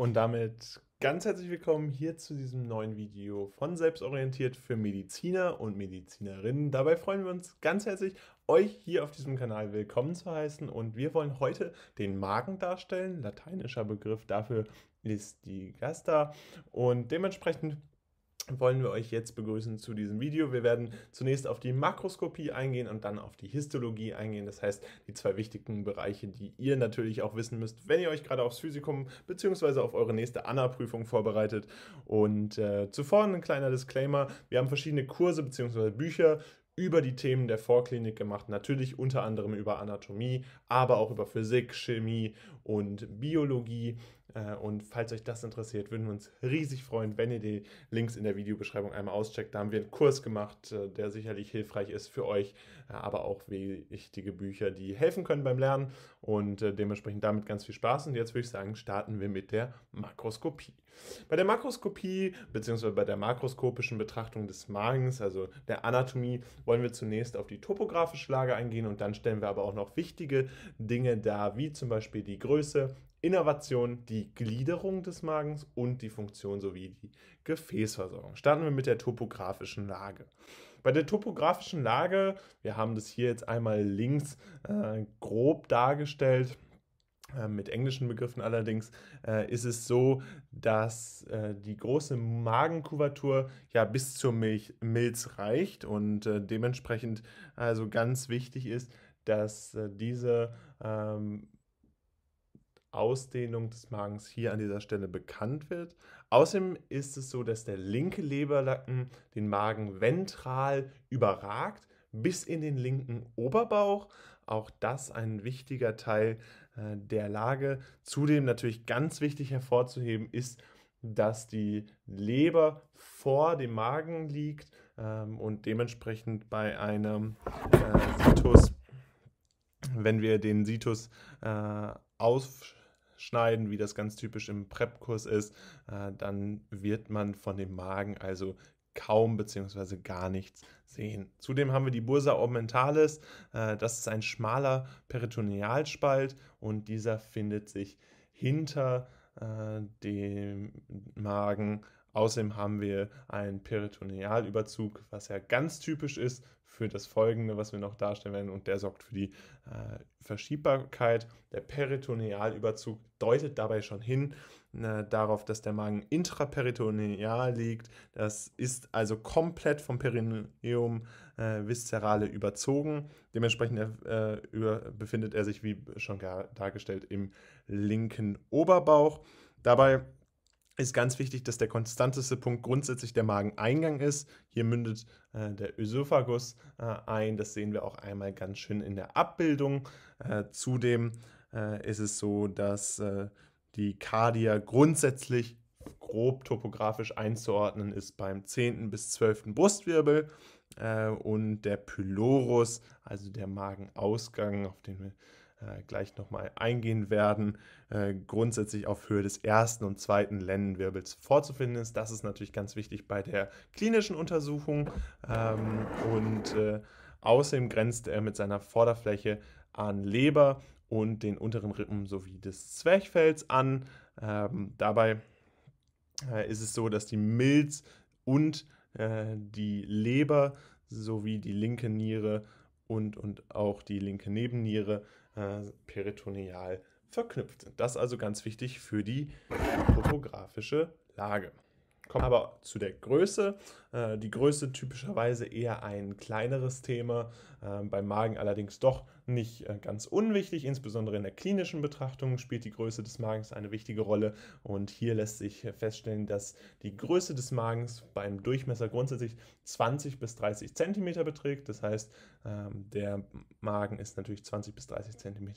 Und damit ganz herzlich willkommen hier zu diesem neuen Video von Selbstorientiert für Mediziner und Medizinerinnen. Dabei freuen wir uns ganz herzlich, euch hier auf diesem Kanal willkommen zu heißen und wir wollen heute den Magen darstellen. Lateinischer Begriff dafür ist die Gasta und dementsprechend wollen wir euch jetzt begrüßen zu diesem Video. Wir werden zunächst auf die Makroskopie eingehen und dann auf die Histologie eingehen. Das heißt, die zwei wichtigen Bereiche, die ihr natürlich auch wissen müsst, wenn ihr euch gerade aufs Physikum bzw. auf eure nächste anna prüfung vorbereitet. Und äh, zuvor ein kleiner Disclaimer. Wir haben verschiedene Kurse bzw. Bücher über die Themen der Vorklinik gemacht. Natürlich unter anderem über Anatomie, aber auch über Physik, Chemie und Biologie. Äh, und falls euch das interessiert, würden wir uns riesig freuen, wenn ihr die Links in der Videobeschreibung einmal auscheckt. Da haben wir einen Kurs gemacht, äh, der sicherlich hilfreich ist für euch, äh, aber auch wichtige Bücher, die helfen können beim Lernen und dementsprechend damit ganz viel Spaß. Und jetzt würde ich sagen, starten wir mit der Makroskopie. Bei der Makroskopie bzw. bei der makroskopischen Betrachtung des Magens, also der Anatomie, wollen wir zunächst auf die topografische Lage eingehen und dann stellen wir aber auch noch wichtige Dinge dar, wie zum Beispiel die Größe, Innovation, die Gliederung des Magens und die Funktion sowie die Gefäßversorgung. Starten wir mit der topografischen Lage. Bei der topografischen Lage, wir haben das hier jetzt einmal links äh, grob dargestellt, äh, mit englischen Begriffen allerdings, äh, ist es so, dass äh, die große Magenkuvertur ja bis zur Milch, Milz reicht und äh, dementsprechend also ganz wichtig ist, dass äh, diese ähm, Ausdehnung des Magens hier an dieser Stelle bekannt wird. Außerdem ist es so, dass der linke Leberlappen den Magen ventral überragt bis in den linken Oberbauch. Auch das ein wichtiger Teil äh, der Lage. Zudem natürlich ganz wichtig hervorzuheben ist, dass die Leber vor dem Magen liegt ähm, und dementsprechend bei einem äh, Situs, wenn wir den Situs äh, auf schneiden, wie das ganz typisch im Prep-Kurs ist, äh, dann wird man von dem Magen also kaum bzw. gar nichts sehen. Zudem haben wir die Bursa augmentalis, äh, das ist ein schmaler Peritonealspalt und dieser findet sich hinter äh, dem Magen Außerdem haben wir einen Peritonealüberzug, was ja ganz typisch ist für das folgende, was wir noch darstellen werden, und der sorgt für die äh, Verschiebbarkeit. Der Peritonealüberzug deutet dabei schon hin äh, darauf, dass der Magen intraperitoneal liegt. Das ist also komplett vom Perineum äh, viszerale überzogen. Dementsprechend äh, über, befindet er sich, wie schon dargestellt, im linken Oberbauch. Dabei ist ganz wichtig, dass der konstanteste Punkt grundsätzlich der Mageneingang ist. Hier mündet äh, der Ösophagus äh, ein. Das sehen wir auch einmal ganz schön in der Abbildung. Äh, zudem äh, ist es so, dass äh, die Kardia grundsätzlich grob topografisch einzuordnen ist beim 10. bis 12. Brustwirbel äh, und der Pylorus, also der Magenausgang, auf den wir äh, gleich nochmal eingehen werden, äh, grundsätzlich auf Höhe des ersten und zweiten Lendenwirbels vorzufinden ist. Das ist natürlich ganz wichtig bei der klinischen Untersuchung ähm, und äh, außerdem grenzt er mit seiner Vorderfläche an Leber und den unteren Rippen sowie des Zwerchfells an. Ähm, dabei ist es so, dass die Milz und die Leber sowie die linke Niere und, und auch die linke Nebenniere äh, peritoneal verknüpft sind. Das ist also ganz wichtig für die topografische Lage. Kommen aber zu der Größe. Äh, die Größe typischerweise eher ein kleineres Thema, äh, beim Magen allerdings doch nicht äh, ganz unwichtig. Insbesondere in der klinischen Betrachtung spielt die Größe des Magens eine wichtige Rolle. Und hier lässt sich feststellen, dass die Größe des Magens beim Durchmesser grundsätzlich 20 bis 30 Zentimeter beträgt. Das heißt, ähm, der Magen ist natürlich 20 bis 30 cm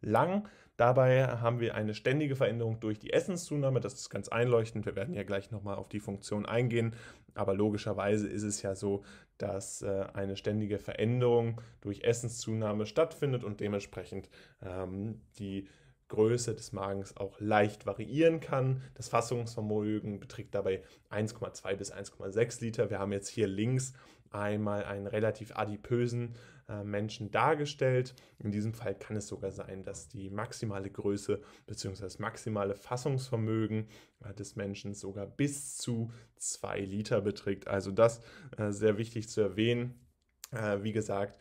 lang. Dabei haben wir eine ständige Veränderung durch die Essenszunahme. Das ist ganz einleuchtend. Wir werden ja gleich nochmal auf die Funktion eingehen. Aber logischerweise ist es ja so, dass äh, eine ständige Veränderung durch Essenszunahme stattfindet und dementsprechend ähm, die Größe des Magens auch leicht variieren kann. Das Fassungsvermögen beträgt dabei 1,2 bis 1,6 Liter. Wir haben jetzt hier links einmal einen relativ adipösen äh, Menschen dargestellt. In diesem Fall kann es sogar sein, dass die maximale Größe bzw. das maximale Fassungsvermögen äh, des Menschen sogar bis zu 2 Liter beträgt. Also das äh, sehr wichtig zu erwähnen. wie gesagt,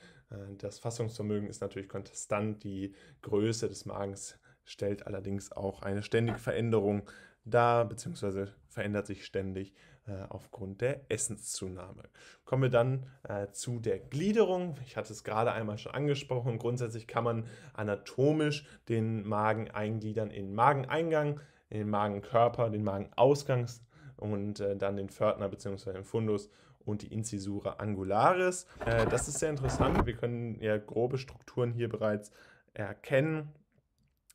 das Fassungsvermögen ist natürlich konstant. Die Größe des Magens stellt allerdings auch eine ständige Veränderung dar, beziehungsweise verändert sich ständig äh, aufgrund der Essenszunahme. Kommen wir dann äh, zu der Gliederung. Ich hatte es gerade einmal schon angesprochen. Grundsätzlich kann man anatomisch den Magen eingliedern in Mageneingang, in den Magenkörper, den Magenausgangs und äh, dann den Pförtner bzw. den Fundus und die Incisura angularis. Äh, das ist sehr interessant. Wir können ja grobe Strukturen hier bereits erkennen.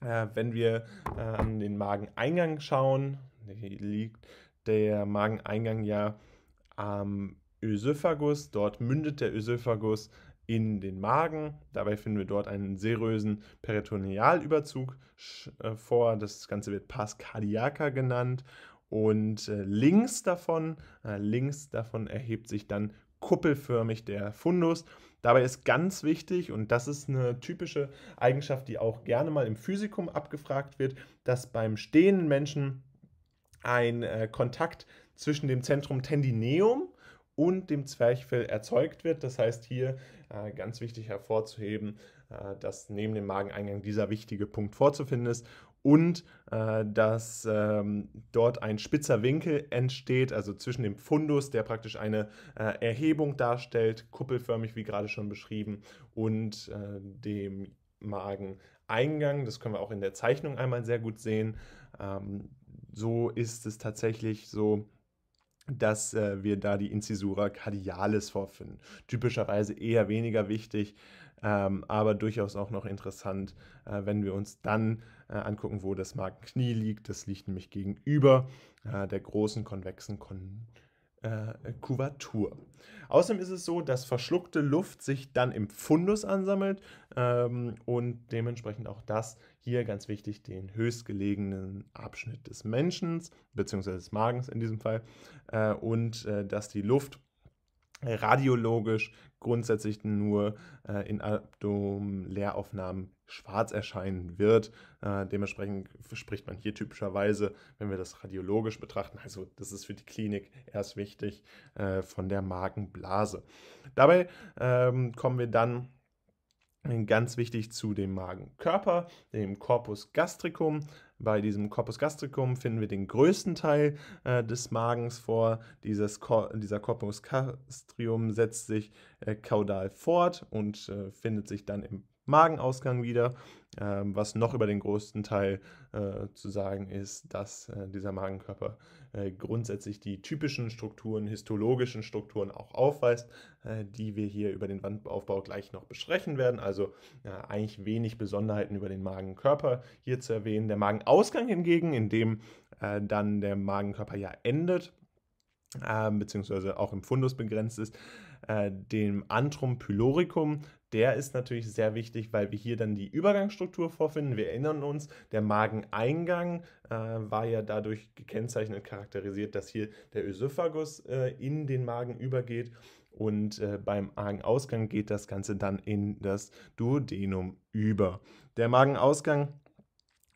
Äh, wenn wir äh, an den Mageneingang schauen, liegt der Mageneingang ja am Ösophagus. Dort mündet der Ösophagus in den Magen. Dabei finden wir dort einen serösen Peritonealüberzug äh, vor. Das Ganze wird Pass cardiaca genannt. Und äh, links davon, äh, links davon erhebt sich dann kuppelförmig der Fundus. Dabei ist ganz wichtig, und das ist eine typische Eigenschaft, die auch gerne mal im Physikum abgefragt wird, dass beim stehenden Menschen ein äh, Kontakt zwischen dem Zentrum Tendineum und dem Zwerchfell erzeugt wird. Das heißt hier äh, ganz wichtig hervorzuheben, äh, dass neben dem Mageneingang dieser wichtige Punkt vorzufinden ist und äh, dass ähm, dort ein spitzer Winkel entsteht, also zwischen dem Fundus, der praktisch eine äh, Erhebung darstellt, kuppelförmig wie gerade schon beschrieben, und äh, dem Mageneingang. Das können wir auch in der Zeichnung einmal sehr gut sehen. Ähm, so ist es tatsächlich so, dass äh, wir da die Incisura cardialis vorfinden. Typischerweise eher weniger wichtig, ähm, aber durchaus auch noch interessant, äh, wenn wir uns dann äh, angucken, wo das Markenknie liegt. Das liegt nämlich gegenüber äh, der großen konvexen Kon äh, äh, Kuvatur. Außerdem ist es so, dass verschluckte Luft sich dann im Fundus ansammelt ähm, und dementsprechend auch das hier ganz wichtig den höchstgelegenen Abschnitt des Menschen bzw. des Magens in diesem Fall äh, und äh, dass die Luft äh, radiologisch grundsätzlich nur äh, in Abdomen-Leeraufnahmen schwarz erscheinen wird. Äh, dementsprechend spricht man hier typischerweise, wenn wir das radiologisch betrachten, also das ist für die Klinik erst wichtig, äh, von der Magenblase. Dabei ähm, kommen wir dann ganz wichtig zu dem Magenkörper, dem Corpus gastricum. Bei diesem Corpus gastricum finden wir den größten Teil äh, des Magens vor. Dieses Cor dieser Corpus gastrium setzt sich äh, kaudal fort und äh, findet sich dann im Magenausgang wieder. Ähm, was noch über den größten Teil äh, zu sagen ist, dass äh, dieser Magenkörper äh, grundsätzlich die typischen Strukturen, histologischen Strukturen auch aufweist, äh, die wir hier über den Wandaufbau gleich noch besprechen werden. Also äh, eigentlich wenig Besonderheiten über den Magenkörper hier zu erwähnen. Der Magenausgang hingegen, in dem äh, dann der Magenkörper ja endet, ähm, beziehungsweise auch im Fundus begrenzt ist, dem Antrum pyloricum der ist natürlich sehr wichtig, weil wir hier dann die Übergangsstruktur vorfinden. Wir erinnern uns, der Mageneingang äh, war ja dadurch gekennzeichnet, charakterisiert, dass hier der Ösophagus äh, in den Magen übergeht und äh, beim Magenausgang geht das Ganze dann in das Duodenum über. Der Magenausgang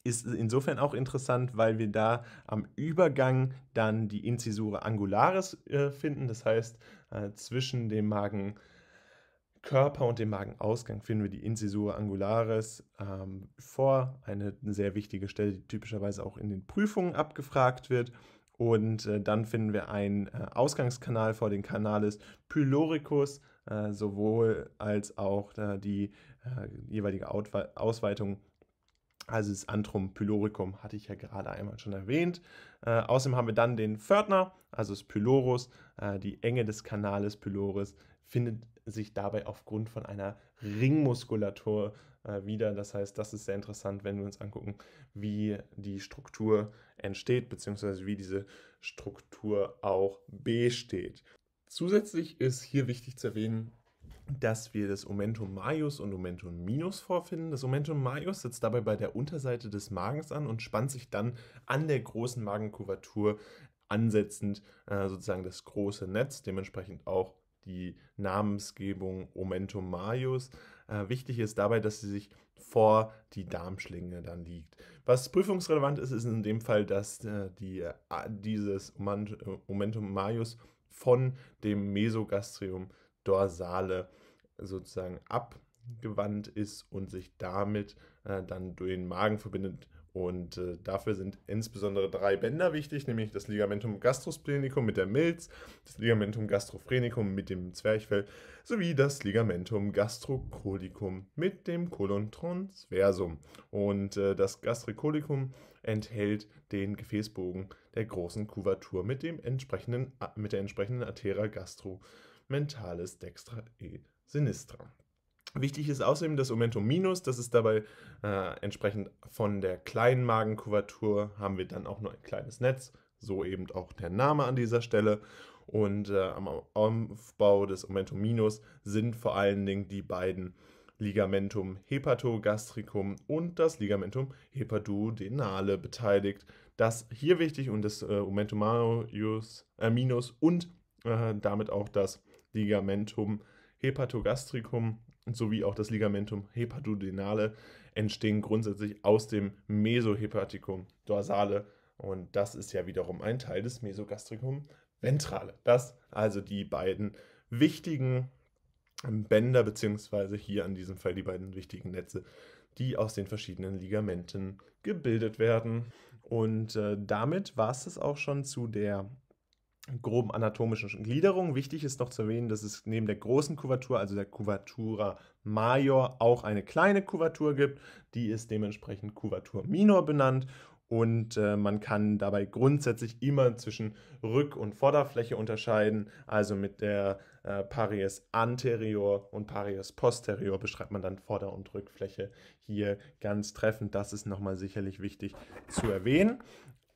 ist insofern auch interessant, weil wir da am Übergang dann die Inzisure angularis äh, finden, das heißt äh, zwischen dem Magen Körper und dem Magenausgang finden wir die Incisura angularis ähm, vor, eine sehr wichtige Stelle, die typischerweise auch in den Prüfungen abgefragt wird. Und äh, dann finden wir einen äh, Ausgangskanal vor, den Canalis pyloricus, äh, sowohl als auch äh, die äh, jeweilige Out Ausweitung also das Antrum pyloricum hatte ich ja gerade einmal schon erwähnt. Äh, außerdem haben wir dann den Pförtner, also das Pylorus. Äh, die Enge des Kanales Pyloris findet sich dabei aufgrund von einer Ringmuskulatur äh, wieder. Das heißt, das ist sehr interessant, wenn wir uns angucken, wie die Struktur entsteht, beziehungsweise wie diese Struktur auch besteht. Zusätzlich ist hier wichtig zu erwähnen, dass wir das Omentum majus und Omentum minus vorfinden. Das Omentum majus sitzt dabei bei der Unterseite des Magens an und spannt sich dann an der großen Magenkuvatur ansetzend äh, sozusagen das große Netz, dementsprechend auch die Namensgebung Omentum Marius. Äh, wichtig ist dabei, dass sie sich vor die Darmschlinge dann liegt. Was prüfungsrelevant ist, ist in dem Fall, dass äh, die, äh, dieses äh, Omentum Marius von dem Mesogastrium dorsale sozusagen abgewandt ist und sich damit äh, dann durch den Magen verbindet und äh, dafür sind insbesondere drei Bänder wichtig, nämlich das Ligamentum gastrosplenicum mit der Milz, das Ligamentum gastrophrenicum mit dem Zwerchfell sowie das Ligamentum gastrocolicum mit dem Colon transversum. Und äh, das Gastricolicum enthält den Gefäßbogen der großen Kuvertur mit, dem entsprechenden, mit der entsprechenden Artera gastromentalis dextra e sinistra. Wichtig ist außerdem das Omentum minus, das ist dabei äh, entsprechend von der kleinen Magenkuvatur haben wir dann auch nur ein kleines Netz, so eben auch der Name an dieser Stelle. Und äh, am Aufbau des Omentum minus sind vor allen Dingen die beiden Ligamentum hepatogastricum und das Ligamentum hepatodenale beteiligt. Das hier wichtig und das äh, Omentum marius, äh, minus und äh, damit auch das Ligamentum hepatogastricum sowie auch das Ligamentum hepatodenale entstehen grundsätzlich aus dem Mesohepaticum dorsale und das ist ja wiederum ein Teil des Mesogastricum ventrale. Das also die beiden wichtigen Bänder beziehungsweise hier an diesem Fall die beiden wichtigen Netze, die aus den verschiedenen Ligamenten gebildet werden. Und äh, damit war es das auch schon zu der groben anatomischen Gliederung. Wichtig ist noch zu erwähnen, dass es neben der großen Kuvertur, also der Kuvertura major, auch eine kleine Kuvertur gibt. Die ist dementsprechend Kuvertur minor benannt und äh, man kann dabei grundsätzlich immer zwischen Rück- und Vorderfläche unterscheiden. Also mit der äh, Paries anterior und Paries posterior beschreibt man dann Vorder- und Rückfläche hier ganz treffend. Das ist nochmal sicherlich wichtig zu erwähnen.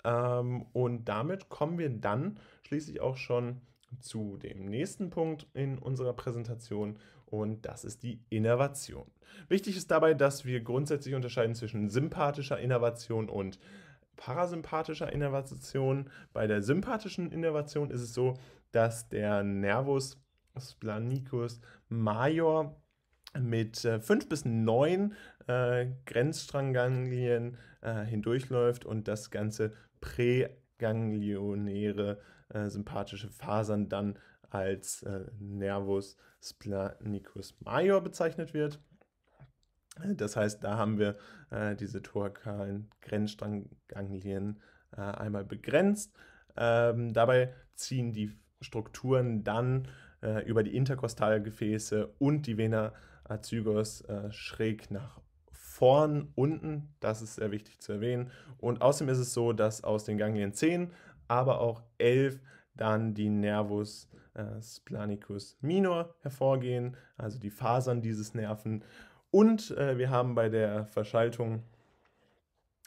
Ähm, und damit kommen wir dann schließlich auch schon zu dem nächsten Punkt in unserer Präsentation und das ist die Innovation. Wichtig ist dabei, dass wir grundsätzlich unterscheiden zwischen sympathischer Innovation und parasympathischer Innovation. Bei der sympathischen Innovation ist es so, dass der Nervus splanicus major mit äh, fünf bis neun äh, Grenzstrangganglien äh, hindurchläuft und das Ganze präganglionäre äh, sympathische Fasern dann als äh, Nervus splanicus major bezeichnet wird. Das heißt, da haben wir äh, diese thorakalen Grenzstrangganglien äh, einmal begrenzt. Ähm, dabei ziehen die Strukturen dann äh, über die Interkostalgefäße und die Vena azygos äh, schräg nach vorn, unten, das ist sehr wichtig zu erwähnen. Und außerdem ist es so, dass aus den Ganglien 10, aber auch 11 dann die Nervus äh, splanicus minor hervorgehen, also die Fasern dieses Nerven. Und äh, wir haben bei der Verschaltung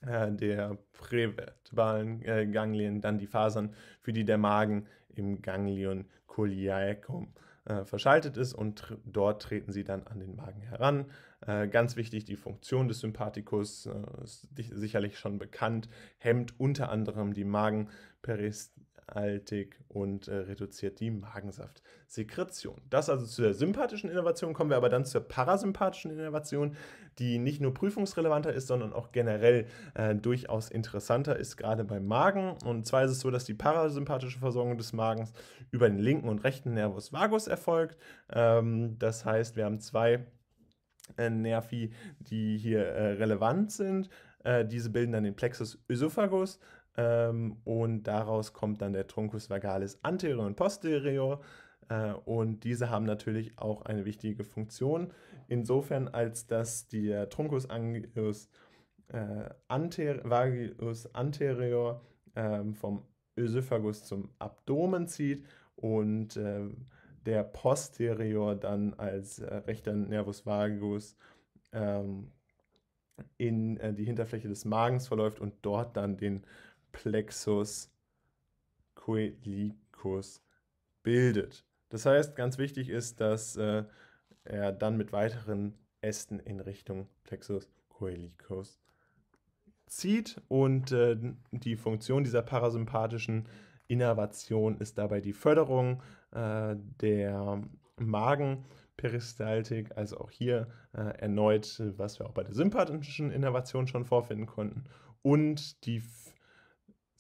äh, der prävertebalen äh, Ganglien dann die Fasern, für die der Magen im Ganglion coliaicum äh, verschaltet ist und tr dort treten sie dann an den Magen heran. Äh, ganz wichtig, die Funktion des Sympathikus äh, ist sicherlich schon bekannt, hemmt unter anderem die Magenperistaltik fetthaltig und äh, reduziert die Magensaftsekretion. Das also zu der sympathischen Innovation. Kommen wir aber dann zur parasympathischen Innovation, die nicht nur prüfungsrelevanter ist, sondern auch generell äh, durchaus interessanter ist, gerade beim Magen. Und zwar ist es so, dass die parasympathische Versorgung des Magens über den linken und rechten Nervus vagus erfolgt. Ähm, das heißt, wir haben zwei äh, Nervi, die hier äh, relevant sind. Äh, diese bilden dann den Plexus Ösophagus, ähm, und daraus kommt dann der Truncus vagalis anterior und posterior. Äh, und diese haben natürlich auch eine wichtige Funktion. Insofern, als dass der Truncus angius äh, anter vagus anterior äh, vom Ösophagus zum Abdomen zieht und äh, der posterior dann als äh, rechter Nervus vagus ähm, in äh, die Hinterfläche des Magens verläuft und dort dann den Plexus coelicus bildet. Das heißt, ganz wichtig ist, dass äh, er dann mit weiteren Ästen in Richtung Plexus coelicus zieht und äh, die Funktion dieser parasympathischen Innervation ist dabei die Förderung äh, der Magenperistaltik, also auch hier äh, erneut, was wir auch bei der sympathischen Innervation schon vorfinden konnten, und die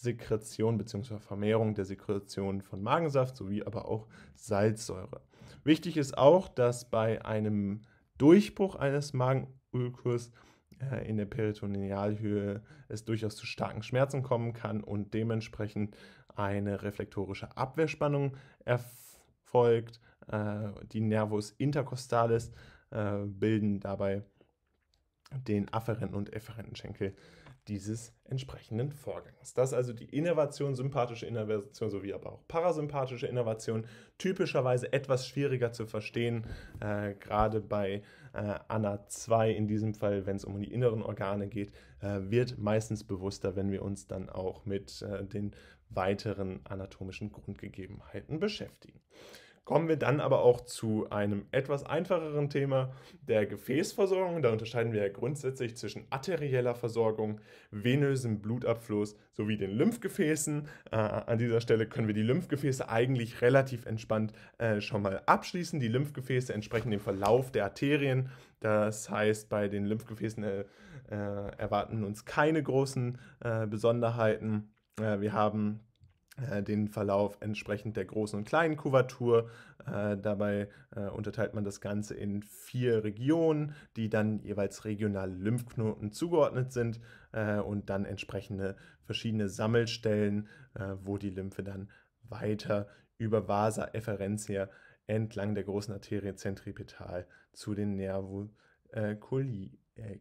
Sekretion bzw. Vermehrung der Sekretion von Magensaft sowie aber auch Salzsäure. Wichtig ist auch, dass bei einem Durchbruch eines Magenulkurs äh, in der Peritonealhöhe es durchaus zu starken Schmerzen kommen kann und dementsprechend eine reflektorische Abwehrspannung erfolgt. Äh, die Nervus intercostalis äh, bilden dabei den afferenten und efferenten Schenkel dieses entsprechenden Vorgangs. Das ist also die Innervation, sympathische Innervation sowie aber auch parasympathische Innervation, typischerweise etwas schwieriger zu verstehen, äh, gerade bei äh, ANA 2 in diesem Fall, wenn es um die inneren Organe geht, äh, wird meistens bewusster, wenn wir uns dann auch mit äh, den weiteren anatomischen Grundgegebenheiten beschäftigen. Kommen wir dann aber auch zu einem etwas einfacheren Thema der Gefäßversorgung. Da unterscheiden wir ja grundsätzlich zwischen arterieller Versorgung, venösem Blutabfluss sowie den Lymphgefäßen. Äh, an dieser Stelle können wir die Lymphgefäße eigentlich relativ entspannt äh, schon mal abschließen. Die Lymphgefäße entsprechen dem Verlauf der Arterien. Das heißt, bei den Lymphgefäßen äh, äh erwarten uns keine großen äh, Besonderheiten. Äh, wir haben äh, den Verlauf entsprechend der großen und kleinen Kuvertur. Äh, dabei äh, unterteilt man das Ganze in vier Regionen, die dann jeweils regional Lymphknoten zugeordnet sind äh, und dann entsprechende verschiedene Sammelstellen, äh, wo die Lymphe dann weiter über Vasa efferentia entlang der großen Arterie zentripetal zu den Nervuliculi äh,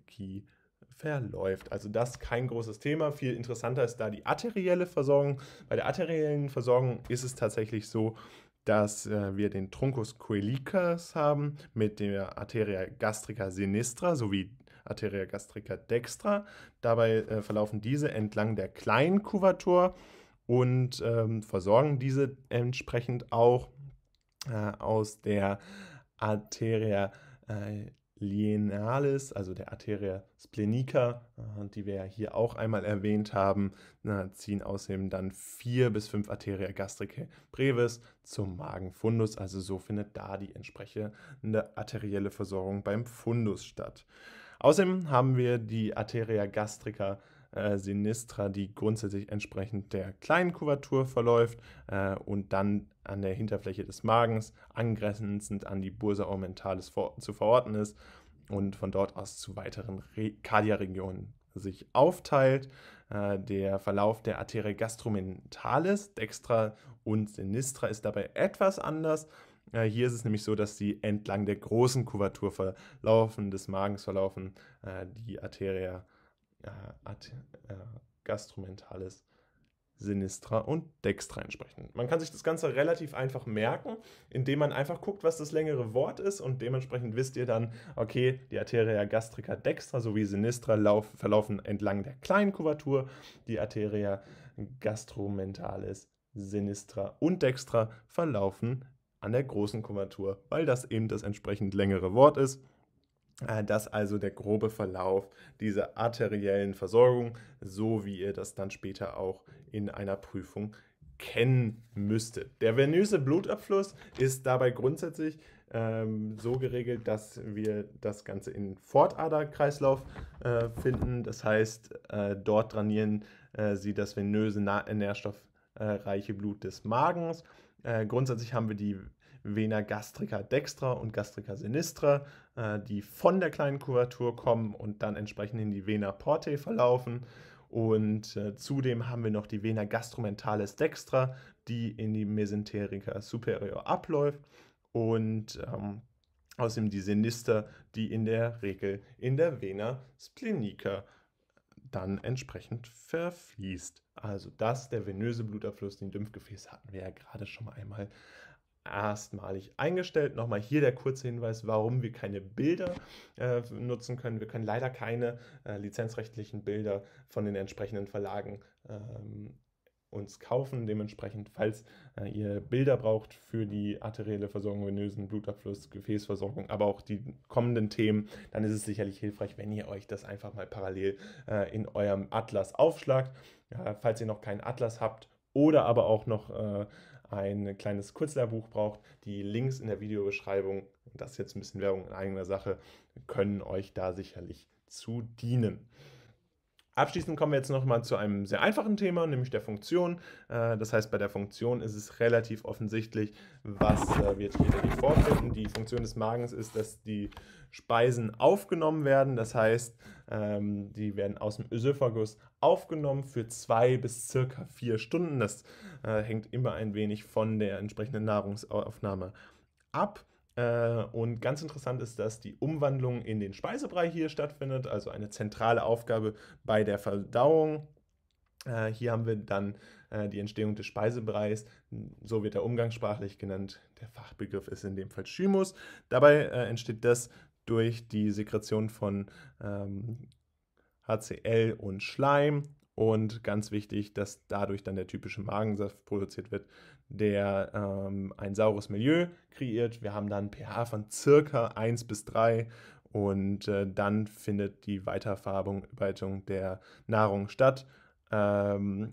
verläuft. Also das kein großes Thema. Viel interessanter ist da die arterielle Versorgung. Bei der arteriellen Versorgung ist es tatsächlich so, dass äh, wir den Truncus coelicus haben mit der Arteria gastrica sinistra sowie Arteria gastrica dextra. Dabei äh, verlaufen diese entlang der kleinen Kuvatur und ähm, versorgen diese entsprechend auch äh, aus der Arteria äh, Lienalis, also der Arteria splenica, äh, die wir ja hier auch einmal erwähnt haben, ziehen außerdem dann vier bis fünf Arteria gastricae brevis zum Magenfundus. Also so findet da die entsprechende arterielle Versorgung beim Fundus statt. Außerdem haben wir die Arteria gastrica äh, Sinistra, die grundsätzlich entsprechend der kleinen Kuvertur verläuft äh, und dann an der Hinterfläche des Magens angrenzend an die Bursa aumentalis vor zu verorten ist und von dort aus zu weiteren Re sich aufteilt. Äh, der Verlauf der Arterie gastrumentalis, dextra und sinistra ist dabei etwas anders. Äh, hier ist es nämlich so, dass sie entlang der großen Kuvertur verlaufen, des Magens verlaufen, äh, die Arteria äh, äh, Gastromentalis Sinistra und Dextra entsprechen. Man kann sich das Ganze relativ einfach merken, indem man einfach guckt, was das längere Wort ist und dementsprechend wisst ihr dann, okay, die Arteria gastrica dextra sowie sinistra lauf, verlaufen entlang der kleinen Kurvatur, die Arteria gastromentalis sinistra und dextra verlaufen an der großen Kurvatur, weil das eben das entsprechend längere Wort ist äh, das also der grobe Verlauf dieser arteriellen Versorgung, so wie ihr das dann später auch in einer Prüfung kennen müsstet. Der venöse Blutabfluss ist dabei grundsätzlich ähm, so geregelt, dass wir das Ganze in Fortaderkreislauf äh, finden. Das heißt, äh, dort trainieren äh, sie das venöse nährstoffreiche Blut des Magens. Äh, grundsätzlich haben wir die Vena gastrica dextra und gastrica sinistra, äh, die von der kleinen Kurvatur kommen und dann entsprechend in die Vena porte verlaufen. Und äh, zudem haben wir noch die Vena gastrumentalis dextra, die in die Mesenterica superior abläuft. Und ähm, außerdem die sinistra, die in der Regel in der Vena splenica dann entsprechend verfließt. Also das, der venöse Blutabfluss, den Lymphgefäß hatten wir ja gerade schon mal einmal erstmalig eingestellt. Nochmal hier der kurze Hinweis, warum wir keine Bilder äh, nutzen können. Wir können leider keine äh, lizenzrechtlichen Bilder von den entsprechenden Verlagen ähm, uns kaufen. Dementsprechend, falls äh, ihr Bilder braucht für die arterielle Versorgung, venösen Blutabfluss, Gefäßversorgung, aber auch die kommenden Themen, dann ist es sicherlich hilfreich, wenn ihr euch das einfach mal parallel äh, in eurem Atlas aufschlagt. Äh, falls ihr noch keinen Atlas habt oder aber auch noch äh, ein kleines Kurzlehrbuch braucht, die Links in der Videobeschreibung, das ist jetzt ein bisschen Werbung in eigener Sache, können euch da sicherlich zu dienen. Abschließend kommen wir jetzt nochmal zu einem sehr einfachen Thema, nämlich der Funktion. Äh, das heißt, bei der Funktion ist es relativ offensichtlich, was äh, wir hier vorfinden. Die Funktion des Magens ist, dass die Speisen aufgenommen werden. Das heißt, ähm, die werden aus dem Ösophagus aufgenommen für zwei bis circa vier Stunden. Das äh, hängt immer ein wenig von der entsprechenden Nahrungsaufnahme ab. Äh, und ganz interessant ist, dass die Umwandlung in den Speisebrei hier stattfindet, also eine zentrale Aufgabe bei der Verdauung. Äh, hier haben wir dann äh, die Entstehung des Speisebreis, so wird er umgangssprachlich genannt. Der Fachbegriff ist in dem Fall Schymus. Dabei entsteht das durch die Sekretion von HCl ähm, und Schleim und ganz wichtig, dass dadurch dann der typische Magensaft produziert wird, der ähm, ein saures Milieu kreiert. Wir haben dann pH von circa 1 bis 3 und äh, dann findet die Weiterverbreitung der Nahrung statt ähm,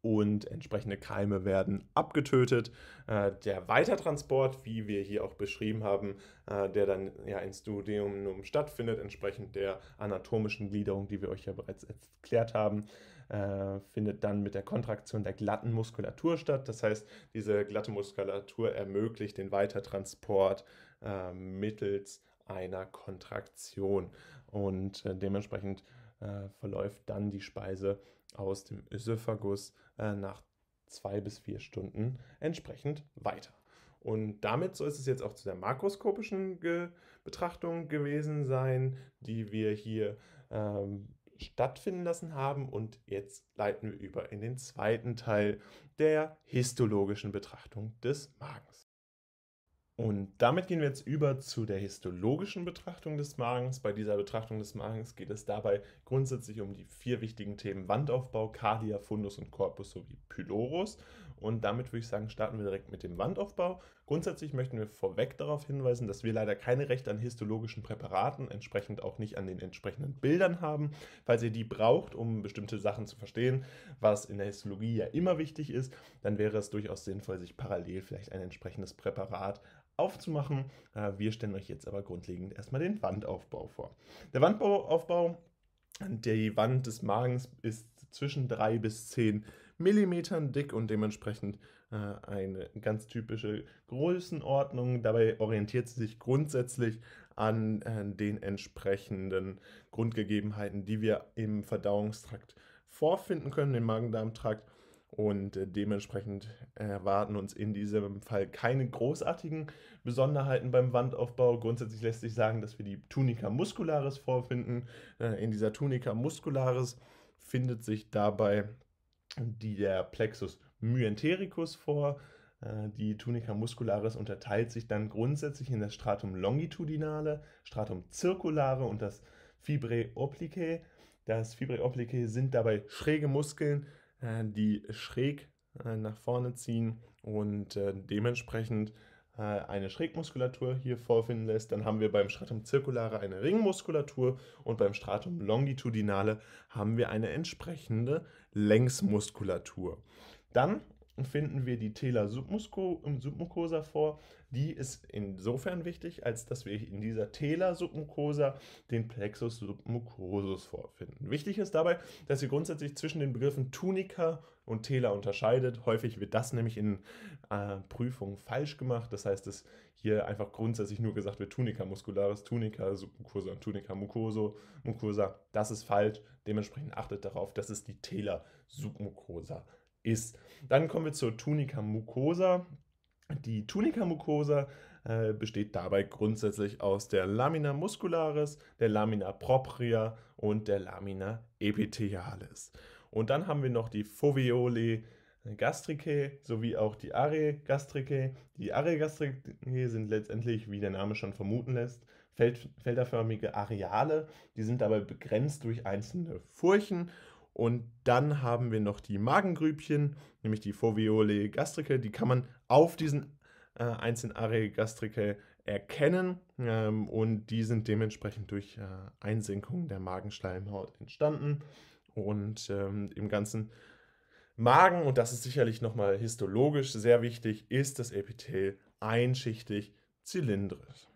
und entsprechende Keime werden abgetötet. Äh, der Weitertransport, wie wir hier auch beschrieben haben, äh, der dann ja ins Duodenum stattfindet, entsprechend der anatomischen Gliederung, die wir euch ja bereits erklärt haben, äh, findet dann mit der Kontraktion der glatten Muskulatur statt. Das heißt, diese glatte Muskulatur ermöglicht den Weitertransport äh, mittels einer Kontraktion und äh, dementsprechend äh, verläuft dann die Speise aus dem Ösophagus äh, nach zwei bis vier Stunden entsprechend weiter. Und damit soll es jetzt auch zu der makroskopischen Ge Betrachtung gewesen sein, die wir hier ähm, stattfinden lassen haben. Und jetzt leiten wir über in den zweiten Teil der histologischen Betrachtung des Magens. Und damit gehen wir jetzt über zu der histologischen Betrachtung des Magens. Bei dieser Betrachtung des Magens geht es dabei grundsätzlich um die vier wichtigen Themen Wandaufbau, Cardia, Fundus und Corpus sowie Pylorus. Und damit würde ich sagen, starten wir direkt mit dem Wandaufbau. Grundsätzlich möchten wir vorweg darauf hinweisen, dass wir leider keine Rechte an histologischen Präparaten, entsprechend auch nicht an den entsprechenden Bildern haben. Falls ihr die braucht, um bestimmte Sachen zu verstehen, was in der Histologie ja immer wichtig ist, dann wäre es durchaus sinnvoll, sich parallel vielleicht ein entsprechendes Präparat aufzumachen. Äh, wir stellen euch jetzt aber grundlegend erstmal den Wandaufbau vor. Der Wandaufbau, die Wand des Magens ist zwischen 3 bis 10 Millimetern dick und dementsprechend äh, eine ganz typische Größenordnung. Dabei orientiert sie sich grundsätzlich an äh, den entsprechenden Grundgegebenheiten, die wir im Verdauungstrakt vorfinden können, im Magen-Darm-Trakt. Und äh, dementsprechend erwarten uns in diesem Fall keine großartigen Besonderheiten beim Wandaufbau. Grundsätzlich lässt sich sagen, dass wir die Tunica muscularis vorfinden. Äh, in dieser Tunica muscularis findet sich dabei die der Plexus myentericus vor. Äh, die Tunica muscularis unterteilt sich dann grundsätzlich in das Stratum longitudinale, Stratum zirkulare und das Fibre oblique. Das Fibre oblique sind dabei schräge Muskeln, äh, die schräg äh, nach vorne ziehen und dementsprechend äh, eine Schrägmuskulatur hier vorfinden lässt. Dann haben wir beim Stratum zirkulare eine Ringmuskulatur und beim Stratum longitudinale haben wir eine entsprechende Längsmuskulatur. Dann finden wir die Tela submucosa vor die ist insofern wichtig, als dass wir in dieser Tela submucosa den Plexus submucosus vorfinden. Wichtig ist dabei, dass ihr grundsätzlich zwischen den Begriffen Tunica und Tela unterscheidet. Häufig wird das nämlich in äh, Prüfungen falsch gemacht. Das heißt, dass hier einfach grundsätzlich nur gesagt wird Tunica muscularis, Tunica submucosa und Tunica mucoso, mucosa. Das ist falsch. Dementsprechend achtet darauf, dass es die Tela submucosa ist. Dann kommen wir zur Tunica mucosa. Die Tunica mucosa äh, besteht dabei grundsätzlich aus der Lamina muscularis, der Lamina propria und der Lamina epithialis. Und dann haben wir noch die Foveole gastricae sowie auch die Are gastricae. Die Are gastricae sind letztendlich, wie der Name schon vermuten lässt, feld, felderförmige Areale. Die sind dabei begrenzt durch einzelne Furchen und dann haben wir noch die Magengrübchen, nämlich die Foveole gastricae. Die kann man auf diesen äh, einzelnen Aree gastricae erkennen. Ähm, und die sind dementsprechend durch äh, Einsenkung der Magenschleimhaut entstanden. Und ähm, im ganzen Magen, und das ist sicherlich nochmal histologisch sehr wichtig, ist das Epithel einschichtig zylindrisch.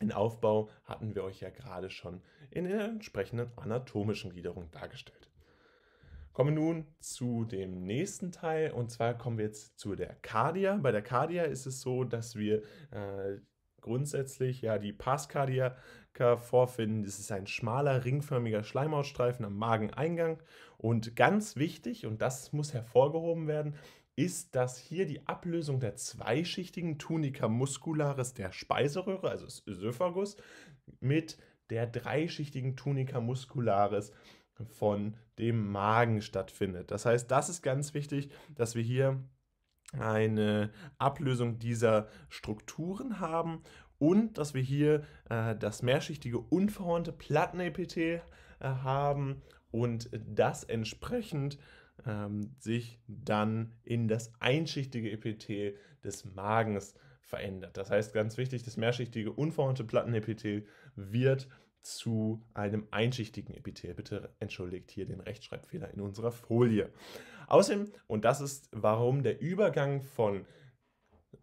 Den Aufbau hatten wir euch ja gerade schon in der entsprechenden anatomischen Gliederung dargestellt. Kommen wir nun zu dem nächsten Teil und zwar kommen wir jetzt zu der Cardia. Bei der Cardia ist es so, dass wir äh, grundsätzlich ja die Pascardiaca vorfinden. Das ist ein schmaler, ringförmiger Schleimhautstreifen am Mageneingang. Und ganz wichtig, und das muss hervorgehoben werden, ist, dass hier die Ablösung der zweischichtigen Tunica muscularis der Speiseröhre, also des Ösophagus, mit der dreischichtigen Tunica muscularis von dem Magen stattfindet. Das heißt, das ist ganz wichtig, dass wir hier eine Ablösung dieser Strukturen haben und dass wir hier äh, das mehrschichtige unverhornte Plattenepithel äh, haben und das entsprechend ähm, sich dann in das einschichtige Epithel des Magens verändert. Das heißt ganz wichtig, das mehrschichtige unverhornte Plattenepithel wird zu einem einschichtigen Epithel. Bitte entschuldigt hier den Rechtschreibfehler in unserer Folie. Außerdem, und das ist, warum der Übergang von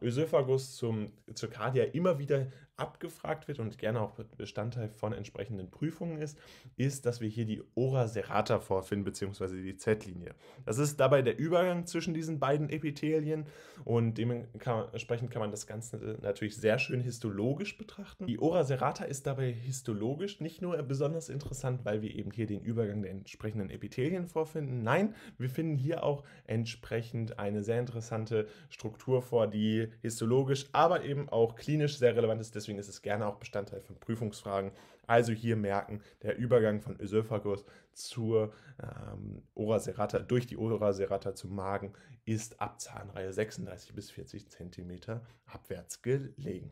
Ösophagus zum, zur Cardia immer wieder abgefragt wird und gerne auch Bestandteil von entsprechenden Prüfungen ist, ist, dass wir hier die Ora serrata vorfinden, beziehungsweise die Z-Linie. Das ist dabei der Übergang zwischen diesen beiden Epithelien und dementsprechend kann man das Ganze natürlich sehr schön histologisch betrachten. Die Ora serrata ist dabei histologisch nicht nur besonders interessant, weil wir eben hier den Übergang der entsprechenden Epithelien vorfinden. Nein, wir finden hier auch entsprechend eine sehr interessante Struktur vor, die histologisch, aber eben auch klinisch sehr relevant ist Deswegen ist es gerne auch Bestandteil von Prüfungsfragen. Also hier merken, der Übergang von Ösophagus zur ähm, Ora serrata, durch die Ora serrata zum Magen ist ab Zahnreihe 36 bis 40 cm abwärts gelegen.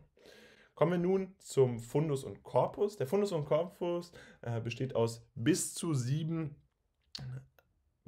Kommen wir nun zum Fundus und Korpus. Der Fundus und Korpus äh, besteht aus bis zu sieben äh,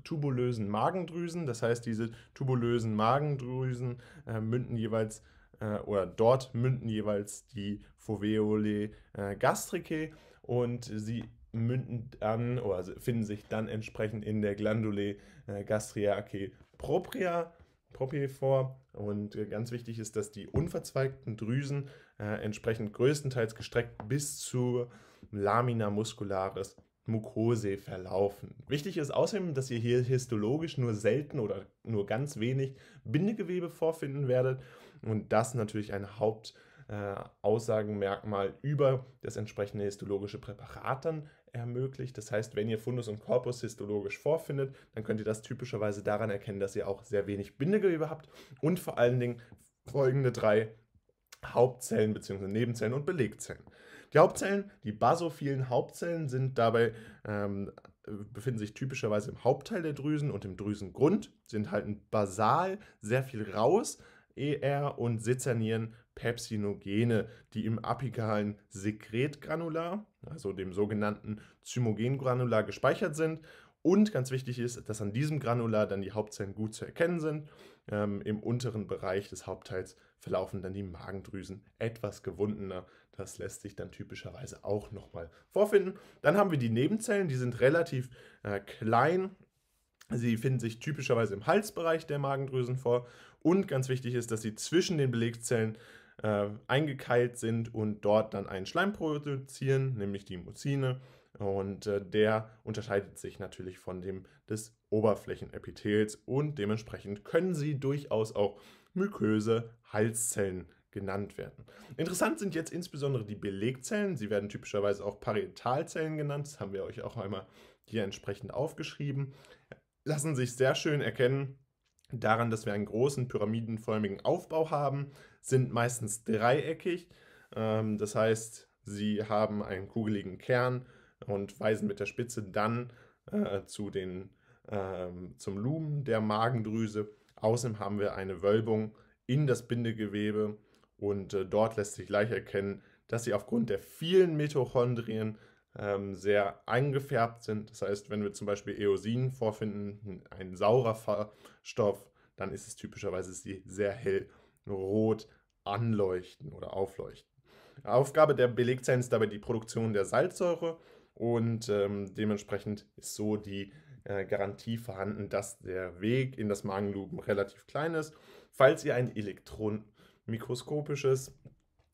tubulösen Magendrüsen. Das heißt, diese tubulösen Magendrüsen äh, münden jeweils äh, oder dort münden jeweils die Foveole äh, gastricae und sie münden dann oder finden sich dann entsprechend in der Glandule äh, gastriaceae propria Propiae vor. Und äh, ganz wichtig ist, dass die unverzweigten Drüsen äh, entsprechend größtenteils gestreckt bis zur Lamina muscularis Mucosae verlaufen. Wichtig ist außerdem, dass ihr hier histologisch nur selten oder nur ganz wenig Bindegewebe vorfinden werdet und das natürlich ein Hauptaussagenmerkmal äh, über das entsprechende histologische Präparat dann ermöglicht. Das heißt, wenn ihr Fundus und Korpus histologisch vorfindet, dann könnt ihr das typischerweise daran erkennen, dass ihr auch sehr wenig Bindegewebe habt und vor allen Dingen folgende drei Hauptzellen bzw. Nebenzellen und Belegzellen. Die Hauptzellen, die basophilen Hauptzellen, sind dabei, ähm, befinden sich typischerweise im Hauptteil der Drüsen und im Drüsengrund, sind halt basal sehr viel raus, ER und sezernieren Pepsinogene, die im apikalen Sekretgranular, also dem sogenannten Zymogengranular, gespeichert sind. Und ganz wichtig ist, dass an diesem Granular dann die Hauptzellen gut zu erkennen sind. Ähm, Im unteren Bereich des Hauptteils verlaufen dann die Magendrüsen etwas gewundener. Das lässt sich dann typischerweise auch nochmal vorfinden. Dann haben wir die Nebenzellen, die sind relativ äh, klein. Sie finden sich typischerweise im Halsbereich der Magendrüsen vor und ganz wichtig ist, dass sie zwischen den Belegzellen äh, eingekeilt sind und dort dann einen Schleim produzieren, nämlich die Mucine. Und äh, der unterscheidet sich natürlich von dem des Oberflächenepithels und dementsprechend können sie durchaus auch myköse Halszellen genannt werden. Interessant sind jetzt insbesondere die Belegzellen. Sie werden typischerweise auch Parietalzellen genannt. Das haben wir euch auch einmal hier entsprechend aufgeschrieben. Lassen sich sehr schön erkennen daran, dass wir einen großen pyramidenförmigen Aufbau haben, sind meistens dreieckig. Ähm, das heißt, sie haben einen kugeligen Kern und weisen mit der Spitze dann äh, zu den, äh, zum Lumen der Magendrüse. Außerdem haben wir eine Wölbung in das Bindegewebe und äh, dort lässt sich gleich erkennen, dass sie aufgrund der vielen Mitochondrien ähm, sehr eingefärbt sind. Das heißt, wenn wir zum Beispiel Eosin vorfinden, ein saurer Stoff, dann ist es typischerweise sie sehr hell rot anleuchten oder aufleuchten. Aufgabe der Belegzellen ist dabei die Produktion der Salzsäure und ähm, dementsprechend ist so die äh, Garantie vorhanden, dass der Weg in das Magenlumen relativ klein ist. Falls ihr ein elektronmikroskopisches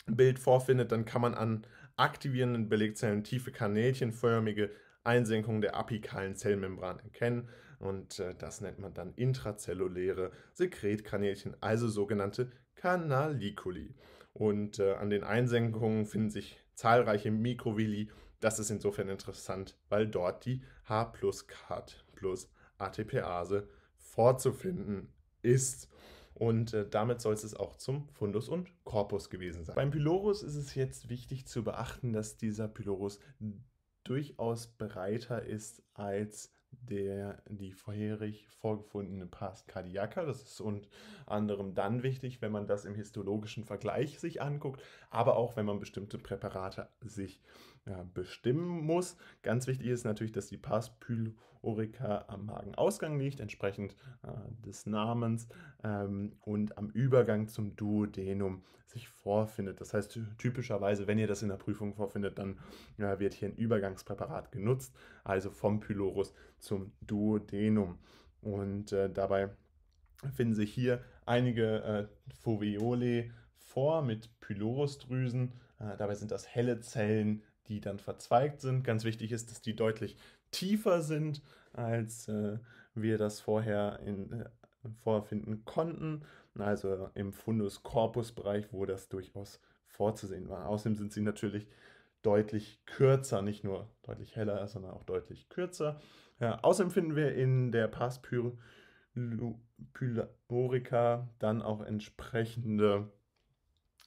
Bild vorfindet, dann kann man an aktivierenden Belegzellen tiefe kanälchenförmige Einsenkungen der apikalen Zellmembran erkennen und äh, das nennt man dann intrazelluläre Sekretkanälchen, also sogenannte Kanalikuli. Und äh, an den Einsenkungen finden sich zahlreiche Mikrovilli. Das ist insofern interessant, weil dort die H plus Kat plus ATPase vorzufinden ist. Und äh, damit soll es auch zum Fundus und Korpus gewesen sein. Beim Pylorus ist es jetzt wichtig zu beachten, dass dieser Pylorus durchaus breiter ist als der die vorherig vorgefundene Pars cardiaca. Das ist unter anderem dann wichtig, wenn man das im histologischen Vergleich sich anguckt, aber auch wenn man bestimmte Präparate sich ja, bestimmen muss. Ganz wichtig ist natürlich, dass die Passpylorica am Magenausgang liegt, entsprechend äh, des Namens ähm, und am Übergang zum Duodenum sich vorfindet. Das heißt, typischerweise, wenn ihr das in der Prüfung vorfindet, dann ja, wird hier ein Übergangspräparat genutzt, also vom Pylorus zum Duodenum. Und äh, dabei finden sich hier einige äh, Foveole vor mit Pylorusdrüsen. Äh, dabei sind das helle Zellen, die dann verzweigt sind. Ganz wichtig ist, dass die deutlich tiefer sind, als äh, wir das vorher in, äh, vorfinden konnten. Also im Fundus-Corpus-Bereich, wo das durchaus vorzusehen war. Außerdem sind sie natürlich deutlich kürzer, nicht nur deutlich heller, sondern auch deutlich kürzer. Ja, außerdem finden wir in der Passpylorica dann auch entsprechende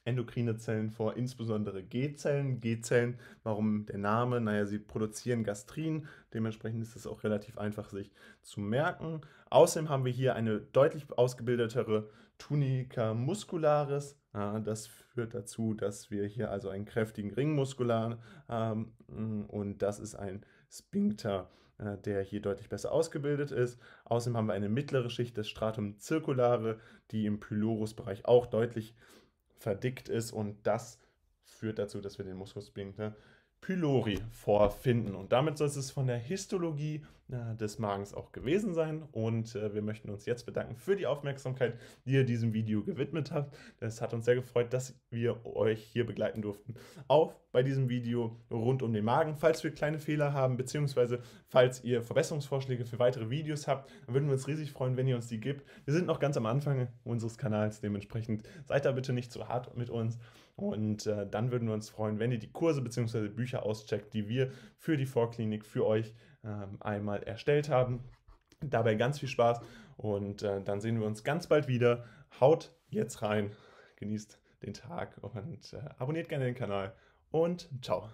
endokrine Zellen vor, insbesondere G-Zellen. G-Zellen, warum der Name? Naja, sie produzieren Gastrin, dementsprechend ist es auch relativ einfach sich zu merken. Außerdem haben wir hier eine deutlich ausgebildetere Tunica muscularis. Das führt dazu, dass wir hier also einen kräftigen Ringmuskular haben ähm, und das ist ein Sphinkter äh, der hier deutlich besser ausgebildet ist. Außerdem haben wir eine mittlere Schicht des Stratum circulare, die im Pylorus-Bereich auch deutlich verdickt ist und das führt dazu, dass wir den Muskus ne? pylori vorfinden. Und damit soll es von der Histologie äh, des Magens auch gewesen sein. Und äh, wir möchten uns jetzt bedanken für die Aufmerksamkeit, die ihr diesem Video gewidmet habt. Es hat uns sehr gefreut, dass wir euch hier begleiten durften. Auch bei diesem Video rund um den Magen. Falls wir kleine Fehler haben, beziehungsweise falls ihr Verbesserungsvorschläge für weitere Videos habt, dann würden wir uns riesig freuen, wenn ihr uns die gibt. Wir sind noch ganz am Anfang unseres Kanals, dementsprechend seid da bitte nicht zu hart mit uns. Und äh, dann würden wir uns freuen, wenn ihr die Kurse bzw. Bücher auscheckt, die wir für die Vorklinik für euch ähm, einmal erstellt haben. Dabei ganz viel Spaß und äh, dann sehen wir uns ganz bald wieder. Haut jetzt rein, genießt den Tag und äh, abonniert gerne den Kanal und ciao.